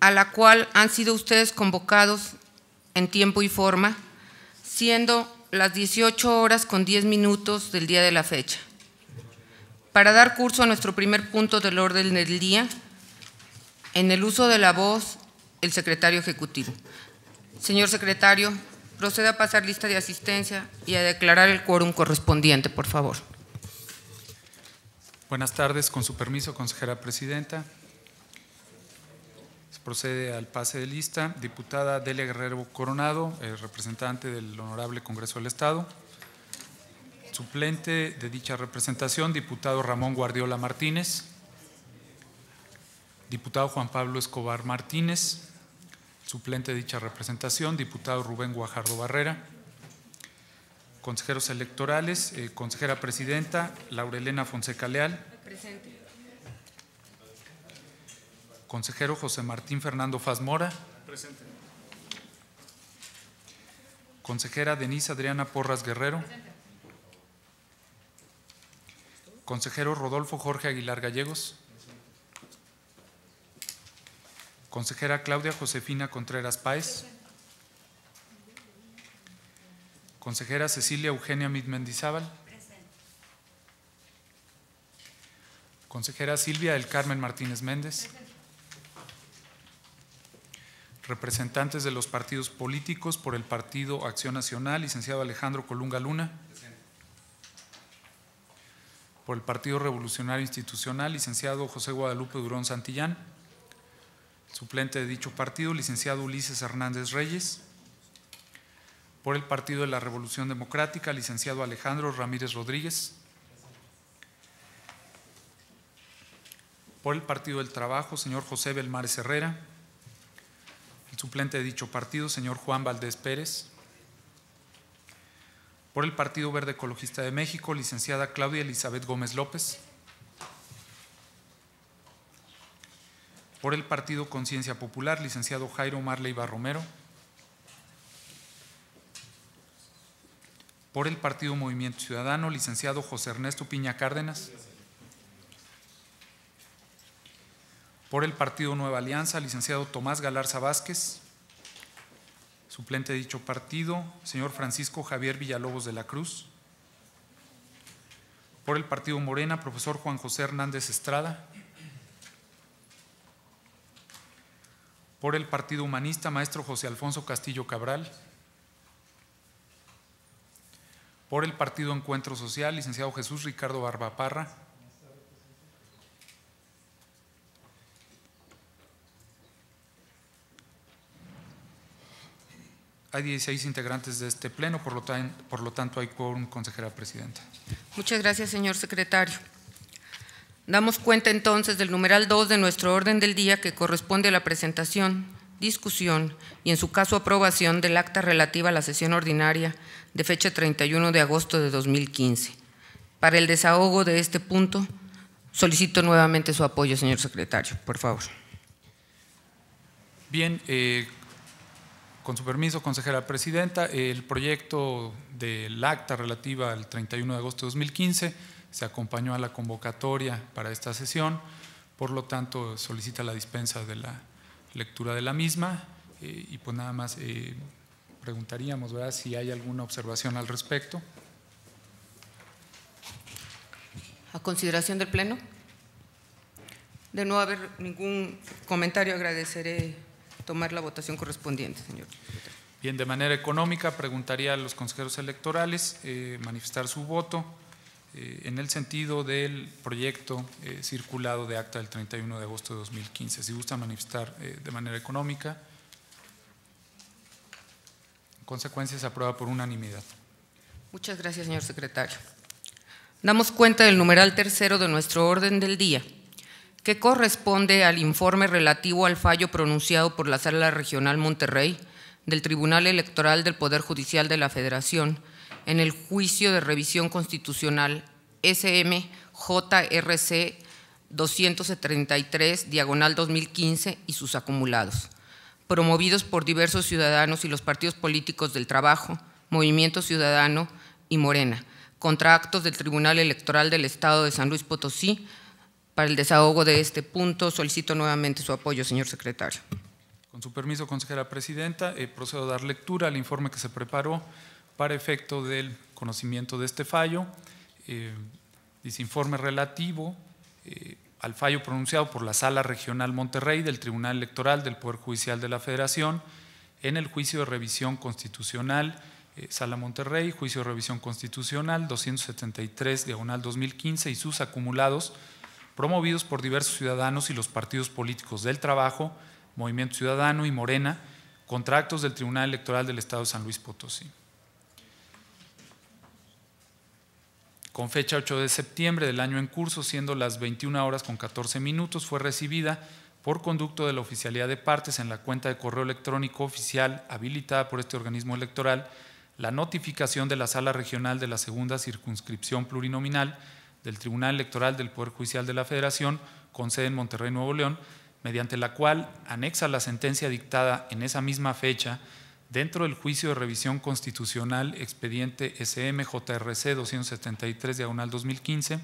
a la cual han sido ustedes convocados en tiempo y forma, siendo las 18 horas con 10 minutos del día de la fecha. Para dar curso a nuestro primer punto del orden del día, en el uso de la voz, el secretario ejecutivo. Señor secretario, proceda a pasar lista de asistencia y a declarar el quórum correspondiente, por favor. Buenas tardes, con su permiso, consejera presidenta. Procede al pase de lista. Diputada Delia Guerrero Coronado, eh, representante del Honorable Congreso del Estado. Suplente de dicha representación, diputado Ramón Guardiola Martínez. Diputado Juan Pablo Escobar Martínez. Suplente de dicha representación, diputado Rubén Guajardo Barrera. Consejeros electorales, eh, consejera presidenta Elena Fonseca Leal. Presente. Consejero José Martín Fernando Faz Mora. Presente. Consejera Denise Adriana Porras Guerrero. Presente. Consejero Rodolfo Jorge Aguilar Gallegos. Presente. Consejera Claudia Josefina Contreras Páez. Consejera Cecilia Eugenia Mid Mendizábal. Consejera Silvia del Carmen Martínez Méndez. Presente representantes de los partidos políticos por el Partido Acción Nacional, licenciado Alejandro Colunga Luna. Por el Partido Revolucionario Institucional, licenciado José Guadalupe Durón Santillán. Suplente de dicho partido, licenciado Ulises Hernández Reyes. Por el Partido de la Revolución Democrática, licenciado Alejandro Ramírez Rodríguez. Por el Partido del Trabajo, señor José Belmares Herrera el suplente de dicho partido, señor Juan Valdés Pérez. Por el Partido Verde Ecologista de México, licenciada Claudia Elizabeth Gómez López. Por el Partido Conciencia Popular, licenciado Jairo Marley Romero. Por el Partido Movimiento Ciudadano, licenciado José Ernesto Piña Cárdenas. Por el Partido Nueva Alianza, licenciado Tomás Galarza Vázquez. Suplente de dicho partido, señor Francisco Javier Villalobos de la Cruz. Por el Partido Morena, profesor Juan José Hernández Estrada. Por el Partido Humanista, maestro José Alfonso Castillo Cabral. Por el Partido Encuentro Social, licenciado Jesús Ricardo Barbaparra. Hay 16 integrantes de este pleno, por lo, por lo tanto hay quórum, consejera presidenta. Muchas gracias, señor secretario. Damos cuenta entonces del numeral 2 de nuestro orden del día que corresponde a la presentación, discusión y en su caso aprobación del acta relativa a la sesión ordinaria de fecha 31 de agosto de 2015. Para el desahogo de este punto, solicito nuevamente su apoyo, señor secretario, por favor. Bien, eh, con su permiso, consejera presidenta, el proyecto del acta relativa al 31 de agosto de 2015 se acompañó a la convocatoria para esta sesión, por lo tanto solicita la dispensa de la lectura de la misma eh, y pues nada más eh, preguntaríamos ¿verdad? si hay alguna observación al respecto. A consideración del Pleno. De no haber ningún comentario, agradeceré tomar la votación correspondiente, señor. Bien, de manera económica, preguntaría a los consejeros electorales eh, manifestar su voto eh, en el sentido del proyecto eh, circulado de acta del 31 de agosto de 2015. Si gusta manifestar de manera económica, en consecuencia se aprueba por unanimidad. Muchas gracias, señor secretario. Damos cuenta del numeral tercero de nuestro orden del día que corresponde al informe relativo al fallo pronunciado por la Sala Regional Monterrey del Tribunal Electoral del Poder Judicial de la Federación en el juicio de revisión constitucional SMJRC 233 diagonal 2015 y sus acumulados, promovidos por diversos ciudadanos y los partidos políticos del trabajo, Movimiento Ciudadano y Morena, contra actos del Tribunal Electoral del Estado de San Luis Potosí para el desahogo de este punto solicito nuevamente su apoyo, señor secretario. Con su permiso, consejera presidenta, eh, procedo a dar lectura al informe que se preparó para efecto del conocimiento de este fallo. Eh, dice informe relativo eh, al fallo pronunciado por la Sala Regional Monterrey del Tribunal Electoral del Poder Judicial de la Federación en el juicio de revisión constitucional eh, Sala Monterrey, juicio de revisión constitucional 273 diagonal 2015 y sus acumulados promovidos por diversos ciudadanos y los partidos políticos del Trabajo, Movimiento Ciudadano y Morena, contratos del Tribunal Electoral del Estado de San Luis Potosí. Con fecha 8 de septiembre del año en curso, siendo las 21 horas con 14 minutos, fue recibida por conducto de la oficialidad de partes en la cuenta de correo electrónico oficial habilitada por este organismo electoral la notificación de la Sala Regional de la Segunda Circunscripción Plurinominal del Tribunal Electoral del Poder Judicial de la Federación, con sede en Monterrey, Nuevo León, mediante la cual anexa la sentencia dictada en esa misma fecha dentro del juicio de revisión constitucional expediente SMJRC 273 diagonal 2015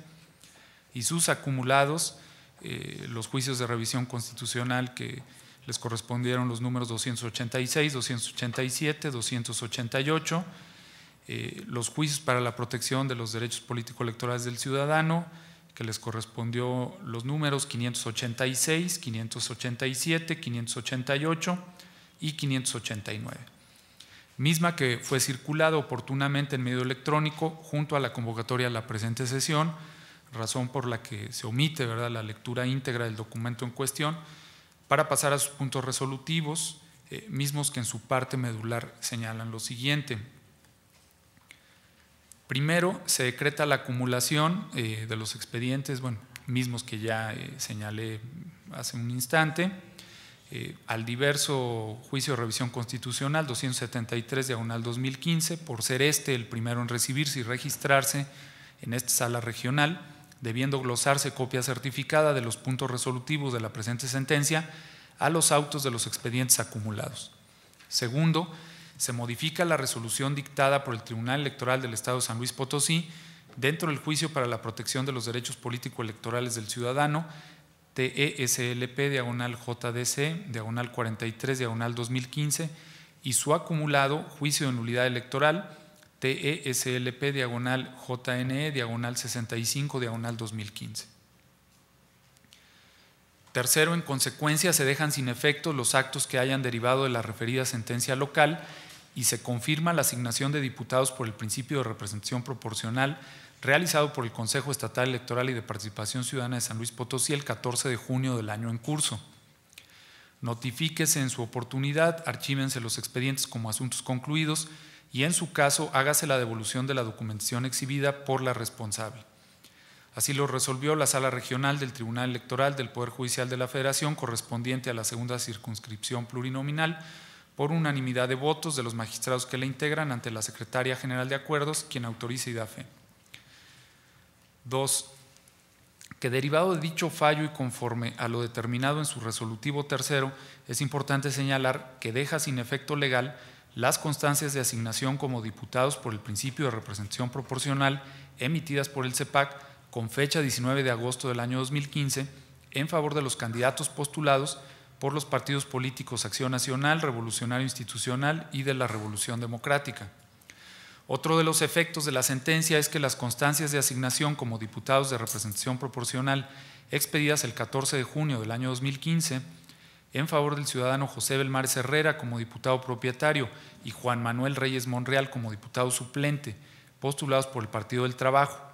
y sus acumulados, eh, los juicios de revisión constitucional que les correspondieron los números 286, 287, 288 eh, los juicios para la protección de los derechos político-electorales del ciudadano, que les correspondió los números 586, 587, 588 y 589 misma que fue circulada oportunamente en medio electrónico junto a la convocatoria a la presente sesión, razón por la que se omite ¿verdad? la lectura íntegra del documento en cuestión, para pasar a sus puntos resolutivos, eh, mismos que en su parte medular señalan lo siguiente. Primero, se decreta la acumulación eh, de los expedientes, bueno, mismos que ya eh, señalé hace un instante, eh, al diverso juicio de revisión constitucional 273 diagonal 2015, por ser este el primero en recibirse y registrarse en esta sala regional, debiendo glosarse copia certificada de los puntos resolutivos de la presente sentencia a los autos de los expedientes acumulados. Segundo, se modifica la resolución dictada por el Tribunal Electoral del Estado de San Luis Potosí dentro del juicio para la protección de los derechos político-electorales del ciudadano, TESLP, diagonal JDC, diagonal 43, diagonal 2015, y su acumulado juicio de nulidad electoral, TESLP, diagonal JNE, diagonal 65, diagonal 2015. Tercero, en consecuencia, se dejan sin efecto los actos que hayan derivado de la referida sentencia local y se confirma la asignación de diputados por el principio de representación proporcional realizado por el Consejo Estatal Electoral y de Participación Ciudadana de San Luis Potosí el 14 de junio del año en curso. Notifíquese en su oportunidad, archívense los expedientes como asuntos concluidos y en su caso hágase la devolución de la documentación exhibida por la responsable. Así lo resolvió la Sala Regional del Tribunal Electoral del Poder Judicial de la Federación correspondiente a la segunda circunscripción plurinominal por unanimidad de votos de los magistrados que la integran ante la Secretaria General de Acuerdos, quien autoriza y da fe. 2. Que derivado de dicho fallo y conforme a lo determinado en su resolutivo tercero, es importante señalar que deja sin efecto legal las constancias de asignación como diputados por el principio de representación proporcional emitidas por el CEPAC con fecha 19 de agosto del año 2015 en favor de los candidatos postulados por los partidos políticos Acción Nacional, Revolucionario Institucional y de la Revolución Democrática. Otro de los efectos de la sentencia es que las constancias de asignación como diputados de representación proporcional expedidas el 14 de junio del año 2015 en favor del ciudadano José Belmares Herrera como diputado propietario y Juan Manuel Reyes Monreal como diputado suplente, postulados por el Partido del Trabajo,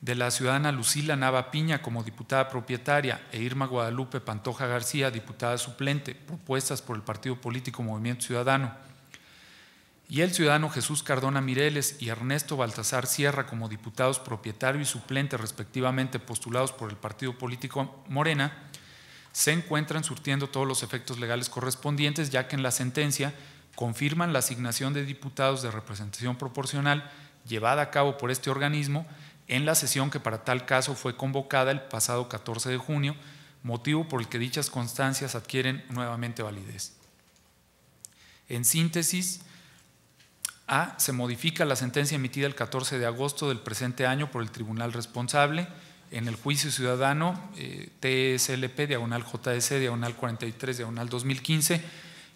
de la ciudadana Lucila Nava Piña como diputada propietaria e Irma Guadalupe Pantoja García, diputada suplente, propuestas por el Partido Político Movimiento Ciudadano, y el ciudadano Jesús Cardona Mireles y Ernesto Baltasar Sierra como diputados propietario y suplente, respectivamente, postulados por el Partido Político Morena, se encuentran surtiendo todos los efectos legales correspondientes, ya que en la sentencia confirman la asignación de diputados de representación proporcional llevada a cabo por este organismo en la sesión que para tal caso fue convocada el pasado 14 de junio, motivo por el que dichas constancias adquieren nuevamente validez. En síntesis, A. Se modifica la sentencia emitida el 14 de agosto del presente año por el tribunal responsable en el juicio ciudadano eh, TSLP, diagonal JS, diagonal 43, diagonal 2015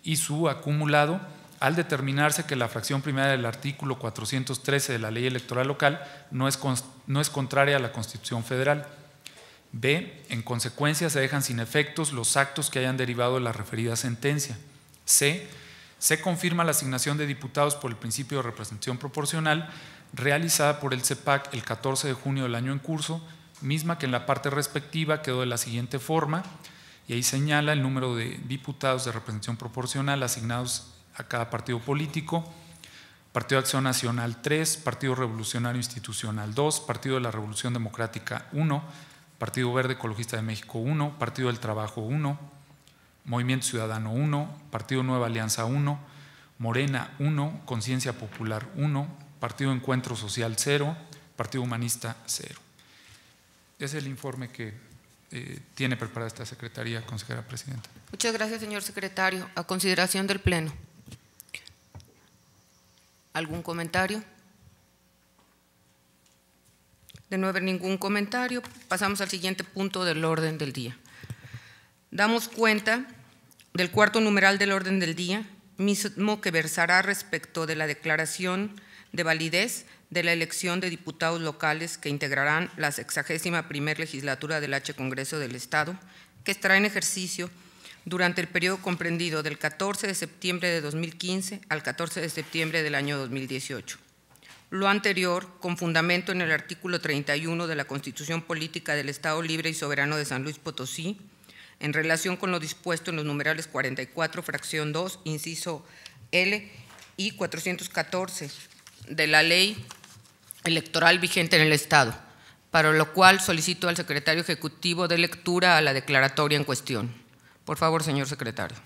y su acumulado al determinarse que la fracción primera del artículo 413 de la ley electoral local no es, no es contraria a la Constitución federal. B. En consecuencia, se dejan sin efectos los actos que hayan derivado de la referida sentencia. C. Se confirma la asignación de diputados por el principio de representación proporcional realizada por el CEPAC el 14 de junio del año en curso, misma que en la parte respectiva quedó de la siguiente forma, y ahí señala el número de diputados de representación proporcional asignados a cada partido político. Partido de Acción Nacional 3, Partido Revolucionario Institucional 2, Partido de la Revolución Democrática 1, Partido Verde Ecologista de México 1, Partido del Trabajo 1, Movimiento Ciudadano 1, Partido Nueva Alianza 1, Morena 1, Conciencia Popular 1, Partido Encuentro Social 0, Partido Humanista 0. Es el informe que eh, tiene preparada esta Secretaría, consejera presidenta. Muchas gracias, señor secretario. A consideración del Pleno. ¿Algún comentario? De no haber ningún comentario, pasamos al siguiente punto del orden del día. Damos cuenta del cuarto numeral del orden del día, mismo que versará respecto de la declaración de validez de la elección de diputados locales que integrarán la sexagésima primera legislatura del H Congreso del Estado, que estará en ejercicio durante el periodo comprendido del 14 de septiembre de 2015 al 14 de septiembre del año 2018. Lo anterior con fundamento en el artículo 31 de la Constitución Política del Estado Libre y Soberano de San Luis Potosí, en relación con lo dispuesto en los numerales 44, fracción 2, inciso L y 414 de la ley electoral vigente en el Estado, para lo cual solicito al secretario ejecutivo de lectura a la declaratoria en cuestión. Por favor, señor secretario.